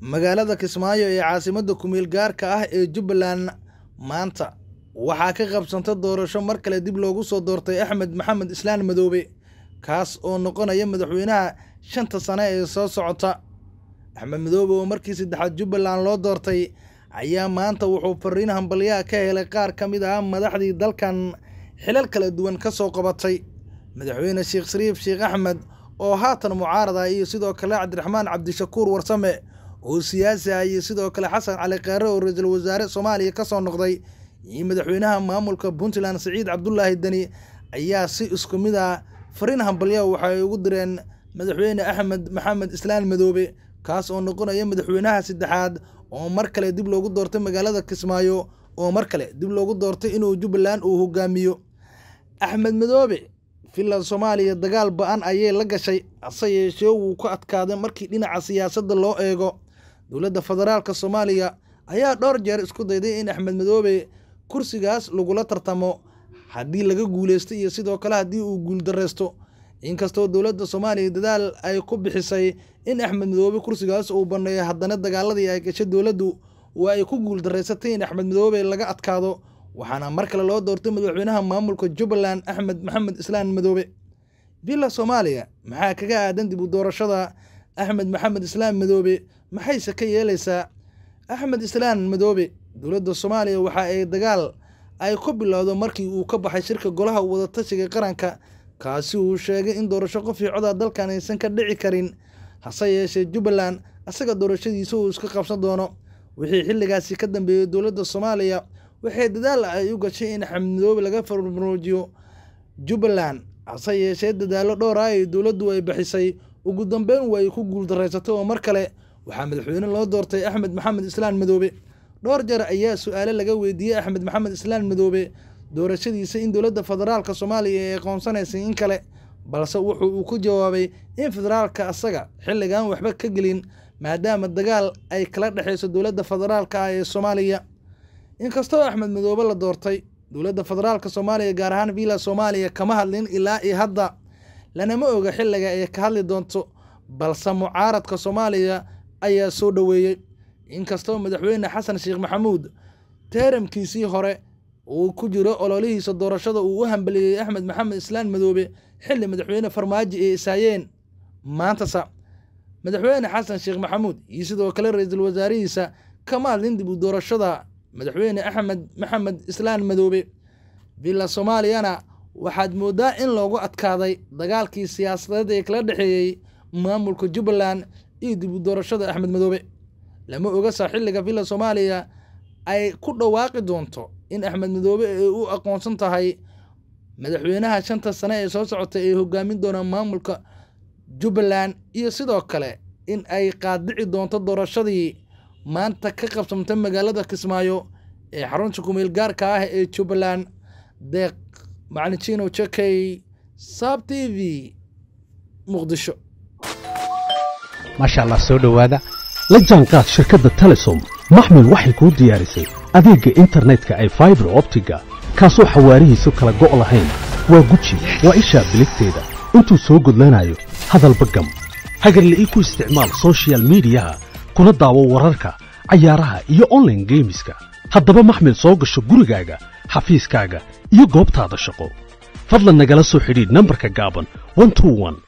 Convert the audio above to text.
magaalada kismaayo ee caasimadda kumeel ah ee jubbaland maanta waxaa ka qabsanta doorasho mar kale dib loogu soo doortay axmed maxamed islaan madoobe kaas oo noqonaya madaxweynaha shanta sane ee soo socota axmed madoobe oo markii saddexaad jubbaland loo doortay ayaa maanta wuxuu fariin hambalyaha ka helay qaar ka mid ah madaxdii dalkan xilal kala duwan ka soo qabatay madaxweyne sheekh shariif sheekh axmed oo haatan mucaarad ah iyo sidoo kale cabdiraxmaan cabdishakuur warsame oo siyaasi ah iyo sidoo kale xasan cali kaare oo ra-iisul wasaare soomaaliya ka soo noqday iyo madaxweynaha maamulka puntland saciid cabdulaahi deni ayaa si isku mid ah hambalyo waxa ay ugu direen madaxweyne axmed maxamed islaan madoobe kaas oo noqonaya madaxweynaha saddexaad oo mar kale dib loogu doortay magaalada kismaayo oo mar kale dib loogu doortay inuu jubbaland uu hogaamiyo axmed madoobe finland soomaaliya dagaal ba-an ayay la gashay hase yeeshee wuu ku adkaaday markii dhinaca siyaasadda loo eego dowladda federaalka soomaaliya ayaa dhowr jeer isku dayday in axmed madoobe kursigaas lagula tartamo haddii laga guulaysto iyo sidoo kale haddii uu guuldareysto inkastoo dowladda soomaaliya dadaal ay ku bixisay in axmed madoobe kursigaas uu banneeyo haddana dagaaladii ay gashay dowladdu waa ay ku guuldareysatay in axmed madoobe laga adkaado waxaana mar kale loo doortay madaxweynaha maamulka jubbaland axmed maxamed islaan madoobe bila soomaaliya maxaa kaga aadan dib u doorashada axmed maxamed islaan madoobe maxayse ka yeelaysaa axmed islaan madoobe dowladda soomaaliya waxa ay dagaal ay ku bilowdo markii uu ka baxay shirka golaha wadatashiga qaranka kaasi uu sheegay in doorasho qof iyo codaa dalkan aysan ka dhici karin hase yeeshee jubbaland asaga doorashadiisa uu iska qabsan doono wixii xilligaasi ka dambeeyey dowladda soomaaliya waxay dadaal ay u gashay in axmed madoobe laga farmuroojiyo jubbaland hase yeeshee dadaallo dhowr dhowra ah ay dowladdu ay baxisay ugu dambeyn way ku guuldaraysatay oo mar kale waxaa madaxweyne loo doortay axmed maxamed islaan madoobe dhowr jeer ayaa su-aale laga weydiiyey axmed maxamed islaan madoobe doorashadiisa in dowladda federaalka soomaaliya ay aqoonsanaysay in kale balse wuxu uu ku jawaabay in federaalka asaga xilligan waxba ka gelin maadaama dagaal ay kala dhexayso dowladda federaalka ah ee soomaaliya inkastoo axmed madoobe la doortay dowladda federaalka soomaaliya gaar ahaan villa soomaaliya kama hadlin ilaa iyo hadda lanama oga xilliga ay ka hadli doonto balse mucaaradka soomaaliya ayaa soo dhoweeyey inkastoo madaxweyne xasan sheekh maxamuud teeramkiisii hore uu ku jiro ololihiisa doorashada uu u hambaliyey axmed maxamed islaan madoobe xilli madaxweyne farmaajo ay isaayeen maantasa madaxweyne xasan sheekh maxamuud iyo sidoo kale ra-iisul wasaarihiisa kamaal nindib u doorashada madaxweyne axmed maxamed islaan madoobe villa soomaaliyana waxaad moodaa in loogu adkaaday dagaalkii siyaasadeed ee kala dhexeeyey maamulka jubbaland iyo dibu doorashada axmed madoobe lama oga saa xilliga villa soomaaliya ay ku dhawaaqi doonto in axmed madoobe ay u aqoonsan tahay madaxweynaha shanta sane ee soo socota ee hogaamin doonaan maamulka jubbaland iyo sidoo kale in ay qaadici doonto doorashadii maanta ka qabsamta magaalada kismaayo ee xarunta kumeel gaarka ah ee jubbaland deeq macalin jekay saab t v muqdisho maasha allah soo dhowaada la jaanqaad shirkadda telesom maxmil waxay kuu diyaarisay adeegga internetka ay faibar optiga kaasoo xawaarihiisu kala go' lahayn waa guji waa ishaa biligteeda intuu soo gudlanayo hadalba gam hagarla ii ku isticmaal sochial midiyaha kuna daawo wararka cayaaraha iyo online geemiska haddaba maxmil soo gasho gurigaaga xafiiskaaga iyo goobtaada shaqo fadlan nagala soo xidhiid nambarka gaaban